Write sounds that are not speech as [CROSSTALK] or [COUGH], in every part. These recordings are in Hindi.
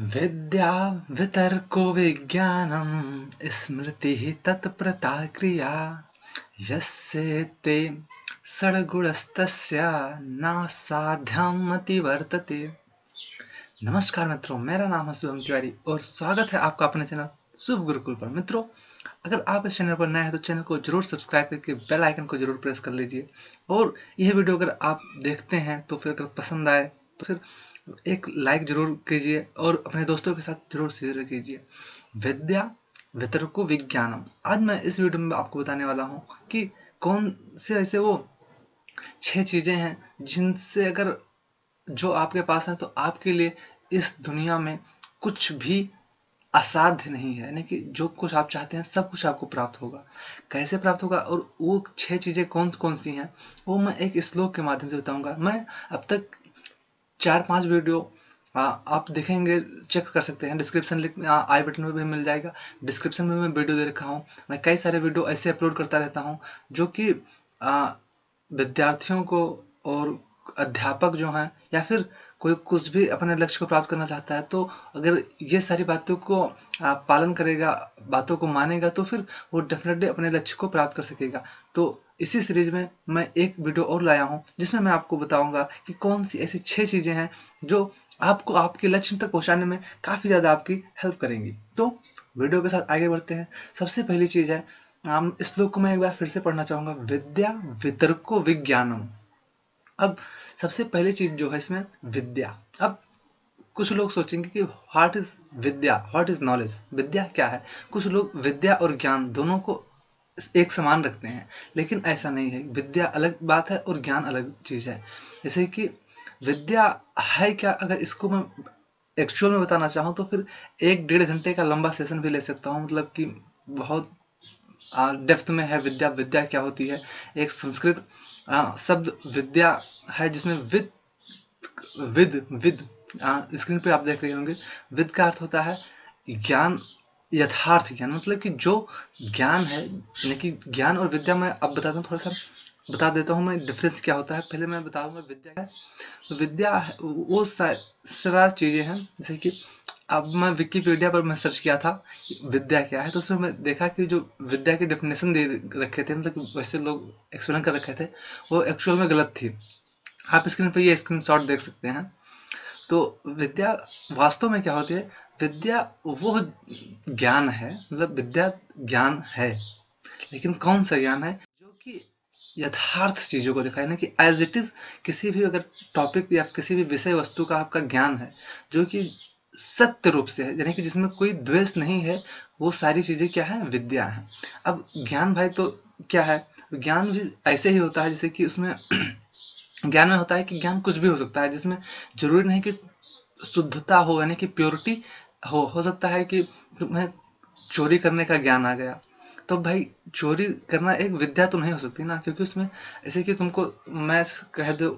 विद्या वितर्को विज्ञानम् स्मृतिः तत्प्रता क्रिया यस्येते षड्गुणस्तस्य नासाध्यम वर्तते नमस्कार मित्रों मेरा नाम है शुभम तिवारी और स्वागत है आपका अपने चैनल शुभ गुरुकुल पर मित्रों अगर आप इस चैनल पर नए हैं तो चैनल को जरूर सब्सक्राइब करके बेल आइकन को जरूर प्रेस कर लीजिए और यह वीडियो अगर आप देखते हैं तो फिर अगर पसंद आए तो फिर एक लाइक जरूर कीजिए और अपने दोस्तों के साथ जरूर शेयर कीजिए विद्या वितरको विज्ञानम आज मैं इस वीडियो में आपको बताने वाला हूँ कि कौन से ऐसे वो छह चीज़ें हैं जिनसे अगर जो आपके पास है तो आपके लिए इस दुनिया में कुछ भी असाध्य नहीं है यानी कि जो कुछ आप चाहते हैं सब कुछ आपको प्राप्त होगा कैसे प्राप्त होगा और वो छह चीज़ें कौन कौन सी हैं वो मैं एक श्लोक के माध्यम से बताऊंगा मैं अब तक चार पांच वीडियो आ, हाँ, आप देखेंगे चेक कर सकते हैं डिस्क्रिप्शन आई बटन में भी मिल जाएगा डिस्क्रिप्शन में मैं वीडियो दे रखा हूँ मैं कई सारे वीडियो ऐसे अपलोड करता रहता हूँ जो कि हाँ, विद्यार्थियों को और अध्यापक जो हैं या फिर कोई कुछ भी अपने लक्ष्य को प्राप्त करना चाहता है तो अगर ये सारी बातों को आप पालन करेगा बातों को मानेगा तो फिर वो डेफिनेटली अपने लक्ष्य को प्राप्त कर सकेगा तो इसी सीरीज में मैं एक वीडियो और लाया हूँ जिसमें मैं आपको बताऊंगा कि कौन सी ऐसी छः चीज़ें हैं जो आपको आपके लक्ष्य तक पहुँचाने में काफ़ी ज़्यादा आपकी हेल्प करेंगी तो वीडियो के साथ आगे बढ़ते हैं सबसे पहली चीज़ है इस श्लोक को मैं एक बार फिर से पढ़ना चाहूँगा विद्या वितर्को विज्ञानम अब सबसे पहली चीज जो है इसमें विद्या अब कुछ लोग सोचेंगे कि what is vidya what is knowledge विद्या क्या है कुछ लोग विद्या और ज्ञान दोनों को एक समान रखते हैं लेकिन ऐसा नहीं है विद्या अलग बात है और ज्ञान अलग चीज है जैसे कि विद्या है क्या अगर इसको मैं एक्चुअल में बताना चाहूँ तो फिर एक डेढ़ घंटे का लंबा सेशन भी ले सकता हूँ मतलब कि बहुत डेफ्थ में है विद्या विद्या क्या होती है एक संस्कृत शब्द विद्या है जिसमें विद विद विद स्क्रीन पे आप देख रहे होंगे विद का अर्थ होता है ज्ञान यथार्थ ज्ञान मतलब कि जो ज्ञान है यानी कि ज्ञान और विद्या मैं अब बताता हूँ थोड़ा सा बता देता हूँ मैं डिफरेंस क्या होता है पहले मैं बताऊँगा विद्या है तो विद्या है, वो सारा चीज़ें हैं जैसे कि अब मैं विकीपीडिया पर मैं सर्च किया था विद्या क्या है तो उसमें मैं देखा कि जो विद्या के डेफिनेशन दे रखे थे मतलब वैसे लोग एक्सप्लेन कर रखे थे वो एक्चुअल में गलत थी आप स्क्रीन पर ये स्क्रीन देख सकते हैं तो विद्या वास्तव में क्या होती है विद्या वो ज्ञान है मतलब विद्या ज्ञान है लेकिन कौन सा ज्ञान है जो कि यथार्थ चीज़ों को दिखाए ना कि एज इट इज़ किसी भी अगर टॉपिक या किसी भी विषय वस्तु का आपका ज्ञान है जो कि सत्य रूप से है यानी कि जिसमें कोई द्वेष नहीं है वो सारी चीजें क्या है विद्या है अब ज्ञान भाई तो क्या है ज्ञान भी ऐसे ही होता है जैसे कि उसमें [CLEARS THROAT] ज्ञान में होता है कि ज्ञान कुछ भी हो सकता है जिसमें जरूरी नहीं कि शुद्धता हो यानी कि प्योरिटी हो हो सकता है कि तुम्हें चोरी करने का ज्ञान आ गया तो भाई चोरी करना एक विद्या तो नहीं हो सकती ना क्योंकि उसमें ऐसे कि तुमको मैं कह दो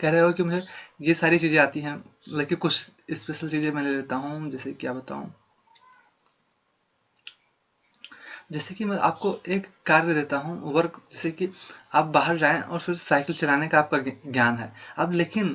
कह रहे हो कि मुझे ये सारी चीज़ें आती हैं लेकिन कुछ स्पेशल चीज़ें मैं ले लेता हूँ जैसे क्या बताऊँ जैसे कि मैं आपको एक कार्य देता हूँ वर्क जैसे कि आप बाहर जाएं और फिर साइकिल चलाने का आपका ज्ञान है अब लेकिन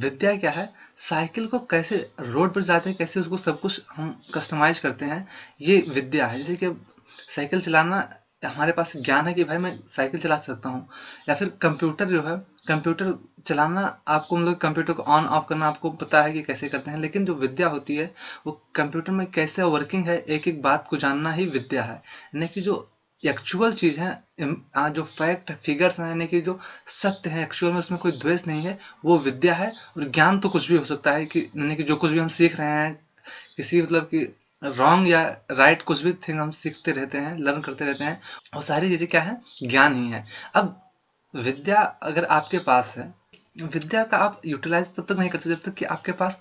विद्या क्या है साइकिल को कैसे रोड पर जाते हैं कैसे उसको सब कुछ हम कस्टमाइज करते हैं ये विद्या है जैसे कि साइकिल चलाना तो हमारे पास ज्ञान है कि भाई मैं साइकिल चला सकता हूँ या फिर कंप्यूटर जो है कंप्यूटर चलाना आपको मतलब कंप्यूटर को ऑन ऑफ करना आपको पता है कि कैसे करते हैं लेकिन जो विद्या होती है वो कंप्यूटर में कैसे वर्किंग है एक एक बात को जानना ही विद्या है यानी कि जो एक्चुअल चीज है जो फैक्ट फिगर्स हैं यानी कि जो सत्य है एक्चुअल में उसमें कोई द्वेष नहीं है वो विद्या है और ज्ञान तो कुछ भी हो सकता है कि यानी कि जो कुछ भी हम सीख रहे हैं किसी मतलब कि रॉन्ग या राइट right, कुछ भी थिंग हम सीखते रहते हैं लर्न करते रहते हैं वो सारी चीज़ें क्या है ज्ञान ही है अब विद्या अगर आपके पास है विद्या का आप यूटिलाइज तब तक नहीं करते जब तक कि आपके पास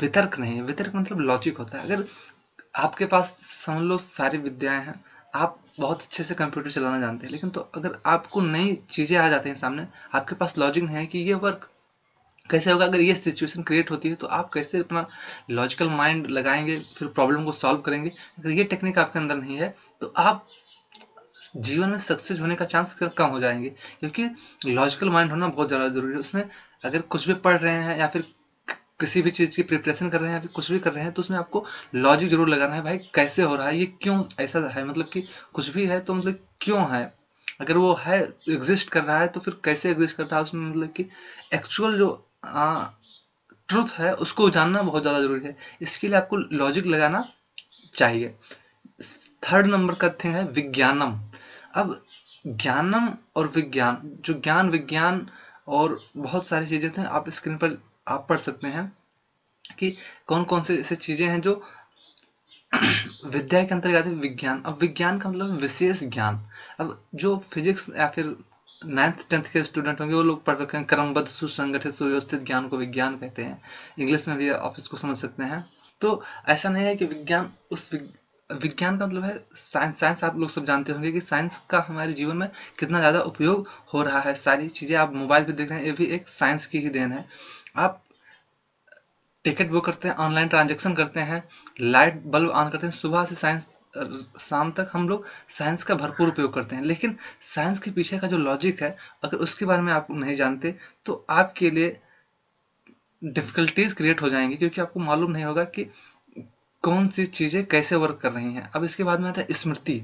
वितर्क नहीं है वितर्क मतलब लॉजिक होता है अगर आपके पास समझ लो सारी विद्याएं हैं आप बहुत अच्छे से कंप्यूटर चलाना जानते हैं लेकिन तो अगर आपको नई चीज़ें आ जाती हैं सामने आपके पास लॉजिक नहीं है कि ये वर्क कैसे होगा अगर ये सिचुएशन क्रिएट होती है तो आप कैसे अपना लॉजिकल माइंड लगाएंगे फिर प्रॉब्लम को सॉल्व करेंगे अगर ये टेक्निक आपके अंदर नहीं है तो आप जीवन में सक्सेस होने का चांस कम हो जाएंगे क्योंकि लॉजिकल माइंड होना बहुत ज़्यादा जरूरी है उसमें अगर कुछ भी पढ़ रहे हैं या फिर किसी भी चीज़ की प्रिपरेशन कर रहे हैं या फिर कुछ भी कर रहे हैं तो उसमें आपको लॉजिक जरूर लगाना है भाई कैसे हो रहा है ये क्यों ऐसा है मतलब कि कुछ भी है तो मतलब क्यों है अगर वो है एग्जिस्ट कर रहा है तो फिर कैसे एग्जिस्ट कर रहा है उसमें मतलब कि एक्चुअल जो ट्रुथ है उसको जानना बहुत ज़्यादा ज़रूरी है इसके लिए आपको लॉजिक लगाना चाहिए थर्ड नंबर का थिंग है विज्ञानम अब ज्ञानम और विज्ञान जो ज्ञान विज्ञान और बहुत सारी चीज़ें थे आप स्क्रीन पर आप पढ़ सकते हैं कि कौन कौन से ऐसे चीज़ें हैं जो [COUGHS] विद्या के अंतर्गत विज्ञान अब विज्ञान का मतलब विशेष ज्ञान अब जो फिजिक्स या फिर नाइन्थ टेंथ के स्टूडेंट होंगे वो लोग पढ़ रखे हैं क्रमबद्ध सुसंगठित सुव्यवस्थित ज्ञान को विज्ञान कहते हैं इंग्लिश में भी आप इसको समझ सकते हैं तो ऐसा नहीं है कि विज्ञान उस विज्ञान का मतलब है साइंस साइंस आप लोग सब जानते होंगे कि साइंस का हमारे जीवन में कितना ज़्यादा उपयोग हो रहा है सारी चीज़ें आप मोबाइल पर देख रहे हैं ये भी एक साइंस की ही देन है आप टिकट बुक करते हैं ऑनलाइन ट्रांजेक्शन करते हैं लाइट बल्ब ऑन करते हैं सुबह से साइंस शाम तक हम लोग साइंस का भरपूर उपयोग करते हैं लेकिन साइंस के पीछे का जो लॉजिक है अगर उसके बारे में आप नहीं जानते तो आपके लिए डिफ़िकल्टीज़ क्रिएट हो जाएंगी क्योंकि आपको मालूम नहीं होगा कि कौन सी चीज़ें कैसे वर्क कर रही हैं अब इसके बाद में आता है स्मृति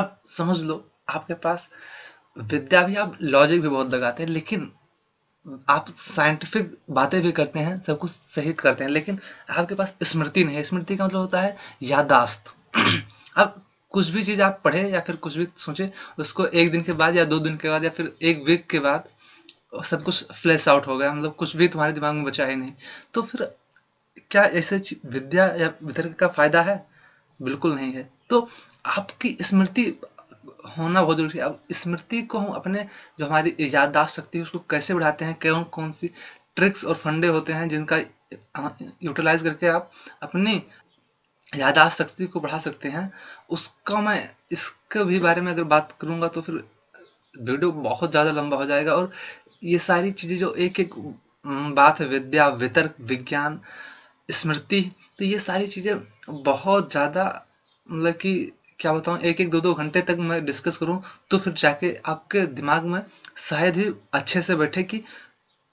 अब समझ लो आपके पास विद्या भी आप लॉजिक भी बहुत लगाते हैं लेकिन आप साइंटिफिक बातें भी करते हैं सब कुछ सही करते हैं लेकिन आपके पास स्मृति नहीं है स्मृति का मतलब होता है यादाश्त [CLEARS THROAT] अब कुछ भी चीज़ आप पढ़े या फिर कुछ भी सोचे उसको एक दिन के बाद या दो दिन के बाद या फिर एक वीक के बाद सब कुछ फ्लैश आउट हो गया मतलब कुछ भी तुम्हारे दिमाग में बचा ही नहीं तो फिर क्या ऐसे विद्या या वितर्क का फायदा है बिल्कुल नहीं है तो आपकी स्मृति होना बहुत जरूरी है अब स्मृति को हम अपने जो हमारी याददाश्त शक्ति है उसको कैसे बढ़ाते हैं कौन कौन सी ट्रिक्स और फंडे होते हैं जिनका यूटिलाइज हाँ, करके आप अपनी यादाश्त को बढ़ा सकते हैं उसका मैं इसके भी बारे में अगर बात करूँगा तो फिर वीडियो बहुत ज़्यादा लंबा हो जाएगा और ये सारी चीज़ें जो एक एक बात है विद्या वितर्क विज्ञान स्मृति तो ये सारी चीज़ें बहुत ज़्यादा मतलब कि क्या बताऊँ एक एक दो दो घंटे तक मैं डिस्कस करूँ तो फिर जाके आपके दिमाग में शायद ही अच्छे से बैठे कि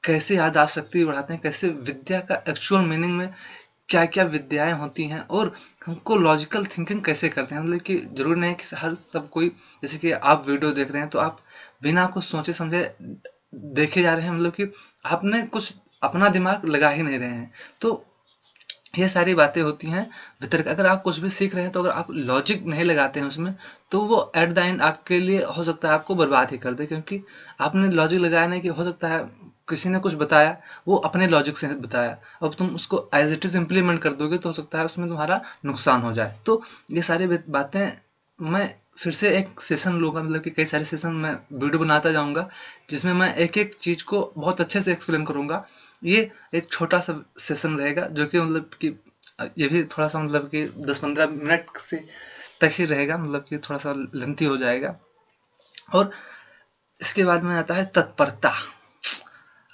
कैसे याद आ सकती बढ़ाते हैं कैसे विद्या का एक्चुअल मीनिंग में क्या क्या विद्याएं होती हैं और हमको लॉजिकल थिंकिंग कैसे करते हैं मतलब कि जरूरी नहीं कि हर सब कोई जैसे कि आप वीडियो देख रहे हैं तो आप बिना कुछ सोचे समझे देखे जा रहे हैं मतलब कि आपने कुछ अपना दिमाग लगा ही नहीं रहे हैं तो ये सारी बातें होती हैं वितर्क अगर आप कुछ भी सीख रहे हैं तो अगर आप लॉजिक नहीं लगाते हैं उसमें तो वो एट द एंड आपके लिए हो सकता है आपको बर्बाद ही कर दे क्योंकि आपने लॉजिक लगाया नहीं कि हो सकता है किसी ने कुछ बताया वो अपने लॉजिक से बताया अब तुम उसको एज इट इज़ इम्प्लीमेंट कर दोगे तो हो सकता है उसमें तुम्हारा नुकसान हो जाए तो ये सारी बातें मैं फिर से एक सेशन लूँगा मतलब कि कई सारे सेशन मैं वीडियो बनाता जाऊँगा जिसमें मैं एक एक चीज़ को बहुत अच्छे से एक्सप्लेन करूँगा ये एक छोटा सा सेशन रहेगा जो कि मतलब कि ये भी थोड़ा सा मतलब कि दस पंद्रह मिनट से तक ही रहेगा मतलब कि थोड़ा सा लेंथी हो जाएगा और इसके बाद में आता है तत्परता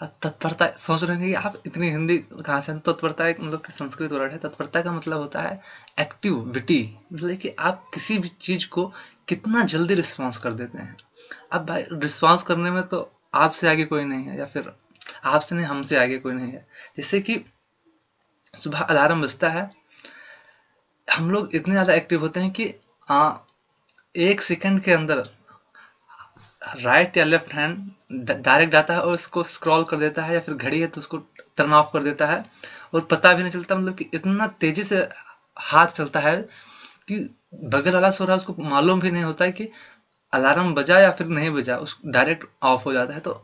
तत्परता सोच रहे हैं कि आप इतनी हिंदी कहाँ से तो तत्परता एक मतलब कि संस्कृत वर्ड है तत्परता का मतलब होता है एक्टिविटी मतलब कि आप किसी भी चीज़ को कितना जल्दी रिस्पॉन्स कर देते हैं अब भाई रिस्पॉन्स करने में तो आपसे आगे कोई नहीं है या फिर आपसे नहीं हमसे आगे कोई नहीं है जैसे कि सुबह अलार्म बजता है हम लोग इतने ज़्यादा एक्टिव होते हैं कि आ, हाँ, एक सेकंड के अंदर राइट या लेफ्ट हैंड डायरेक्ट जाता है और उसको स्क्रॉल कर देता है या फिर घड़ी है तो उसको टर्न ऑफ कर देता है और पता भी नहीं चलता मतलब कि इतना तेजी से हाथ चलता है कि बगल वाला सो रहा है उसको मालूम भी नहीं होता है कि अलार्म बजा या फिर नहीं बजा उस डायरेक्ट ऑफ हो जाता है तो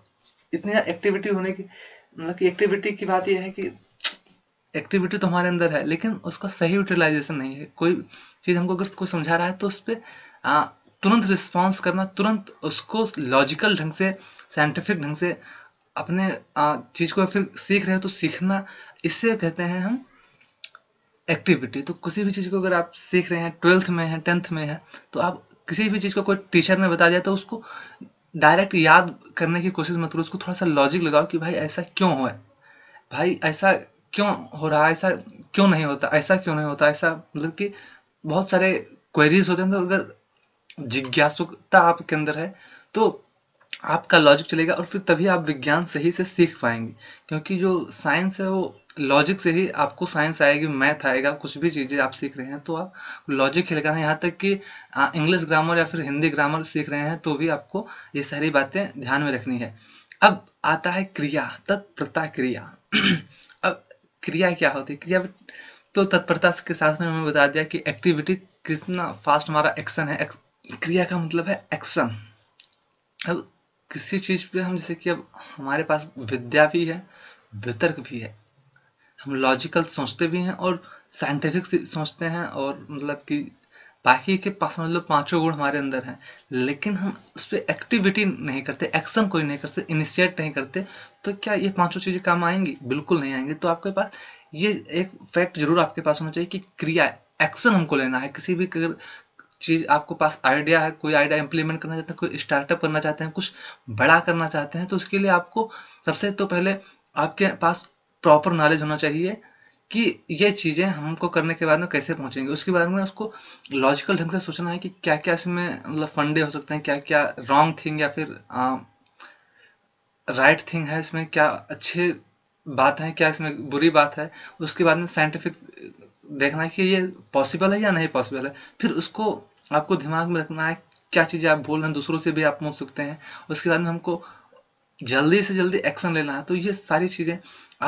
इतनी एक्टिविटी होने की मतलब कि एक्टिविटी की बात यह है कि एक्टिविटी तो हमारे अंदर है लेकिन उसका सही यूटिलाइजेशन नहीं है कोई चीज़ हमको अगर कोई समझा रहा है तो उस पर तुरंत रिस्पॉन्स करना तुरंत उसको लॉजिकल ढंग से साइंटिफिक ढंग से अपने चीज़ को फिर सीख रहे हो तो सीखना इससे कहते हैं हम एक्टिविटी तो किसी भी चीज़ को अगर आप सीख रहे हैं ट्वेल्थ में है टेंथ में है तो आप किसी भी चीज़ को कोई टीचर ने बता दिया तो उसको डायरेक्ट याद करने की कोशिश मत करो उसको थोड़ा सा लॉजिक लगाओ कि भाई ऐसा क्यों हुआ भाई ऐसा क्यों हो रहा है ऐसा क्यों नहीं होता ऐसा क्यों नहीं होता ऐसा मतलब कि बहुत सारे क्वेरीज होते हैं तो अगर जिज्ञासुकता आपके अंदर है तो आपका लॉजिक चलेगा और फिर तभी आप विज्ञान सही से सीख पाएंगे क्योंकि जो साइंस है वो लॉजिक से ही आपको साइंस आएगी मैथ आएगा कुछ भी चीज़ें आप सीख रहे हैं तो आप लॉजिक ही ना यहाँ तक कि इंग्लिश ग्रामर या फिर हिंदी ग्रामर सीख रहे हैं तो भी आपको ये सारी बातें ध्यान में रखनी है अब आता है क्रिया तत्प्रता क्रिया [CLEARS THROAT] अब क्रिया क्या होती है क्रिया तो तत्परता के साथ में हमें बता दिया कि एक्टिविटी कितना फास्ट हमारा एक्शन है क्रिया का मतलब है एक्शन अब किसी चीज पे हम जैसे कि अब हमारे पास विद्या भी है वितर्क भी है हम लॉजिकल सोचते भी हैं और साइंटिफिक सोचते हैं और मतलब कि बाकी के पास मतलब पांचों गुण हमारे अंदर हैं लेकिन हम उस पर एक्टिविटी नहीं करते एक्शन कोई नहीं करते इनिशिएट नहीं करते तो क्या ये पांचों चीज़ें काम आएंगी बिल्कुल नहीं आएंगी तो आपके पास ये एक फैक्ट जरूर आपके पास होना चाहिए कि क्रिया एक्शन हमको लेना है किसी भी चीज़ आपको पास आइडिया है कोई आइडिया इम्प्लीमेंट करना चाहते हैं कोई स्टार्टअप करना चाहते हैं कुछ बड़ा करना चाहते हैं तो उसके लिए आपको सबसे तो पहले आपके पास प्रॉपर नॉलेज होना चाहिए कि ये चीज़ें हमको करने के बारे में कैसे पहुंचेंगे उसके बारे में उसको लॉजिकल ढंग से सोचना है कि क्या क्या इसमें मतलब फंडे हो सकते हैं क्या क्या रॉन्ग थिंग या फिर राइट uh, थिंग है इसमें क्या अच्छे बात है क्या इसमें बुरी बात है उसके बाद में साइंटिफिक देखना है कि ये पॉसिबल है या नहीं पॉसिबल है फिर उसको आपको दिमाग में रखना है क्या चीज़ें आप बोल रहे हैं दूसरों से भी आप पूछ सकते हैं उसके बाद में हमको जल्दी से जल्दी एक्शन लेना है तो ये सारी चीज़ें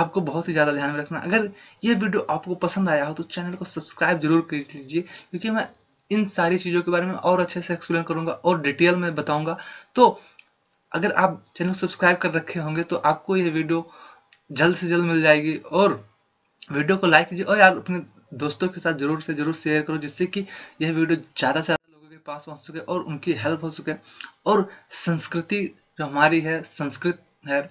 आपको बहुत ही ज़्यादा ध्यान में रखना अगर ये वीडियो आपको पसंद आया हो तो चैनल को सब्सक्राइब जरूर कर लीजिए क्योंकि मैं इन सारी चीज़ों के बारे में और अच्छे से एक्सप्लेन करूँगा और डिटेल में बताऊँगा तो अगर आप चैनल सब्सक्राइब कर रखे होंगे तो आपको ये वीडियो जल्द से जल्द मिल जाएगी और वीडियो को लाइक कीजिए और यार अपने दोस्तों के साथ जरूर से जरूर शेयर करो जिससे कि यह वीडियो ज़्यादा से ज़्यादा लोगों के पास पहुँच सके और उनकी हेल्प हो सके और संस्कृति जो हमारी है संस्कृत है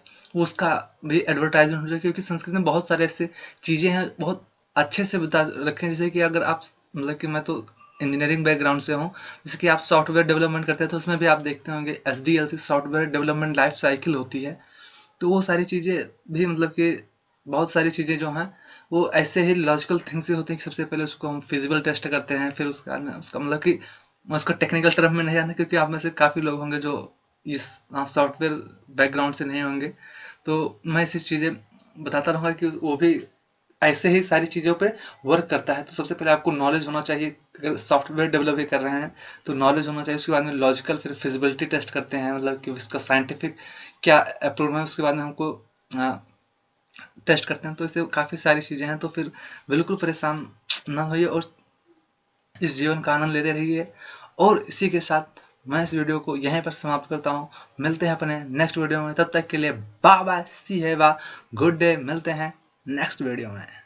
उसका भी एडवर्टाइजमेंट हो जाए क्योंकि संस्कृत में बहुत सारे ऐसे चीज़ें हैं बहुत अच्छे से बता रखें जैसे कि अगर आप मतलब कि मैं तो इंजीनियरिंग बैकग्राउंड से हूँ जैसे कि आप सॉफ्टवेयर डेवलपमेंट करते हैं तो उसमें भी आप देखते होंगे S D L C software development life cycle होती है तो वो सारी चीज़ें भी मतलब कि बहुत सारी चीज़ें जो हैं वो ऐसे ही लॉजिकल थिंग से होती हैं कि सबसे पहले उसको हम फिजिकल टेस्ट करते हैं फिर उसका उसका मतलब कि उसको टेक्निकल तरफ में नहीं जाना क्योंकि आप में से काफ़ी लोग होंगे जो इस सॉफ्टवेयर हाँ, बैकग्राउंड से नहीं होंगे तो मैं ऐसी चीज़ें बताता रहूँगा कि वो भी ऐसे ही सारी चीज़ों पे वर्क करता है तो सबसे पहले आपको नॉलेज होना चाहिए अगर सॉफ्टवेयर डेवलप कर रहे हैं तो नॉलेज होना चाहिए उसके बाद में लॉजिकल फिर फिजिबिलिटी टेस्ट करते हैं मतलब कि उसका साइंटिफिक क्या अप्रूव है उसके बाद में हमको हाँ, टेस्ट करते हैं तो इससे काफ़ी सारी चीज़ें हैं तो फिर बिल्कुल परेशान ना होइए और इस जीवन का आनंद लेते रहिए और इसी के साथ मैं इस वीडियो को यहीं पर समाप्त करता हूँ मिलते हैं अपने नेक्स्ट वीडियो में तब तक के लिए बाय बाय सी है बा गुड डे मिलते हैं नेक्स्ट वीडियो में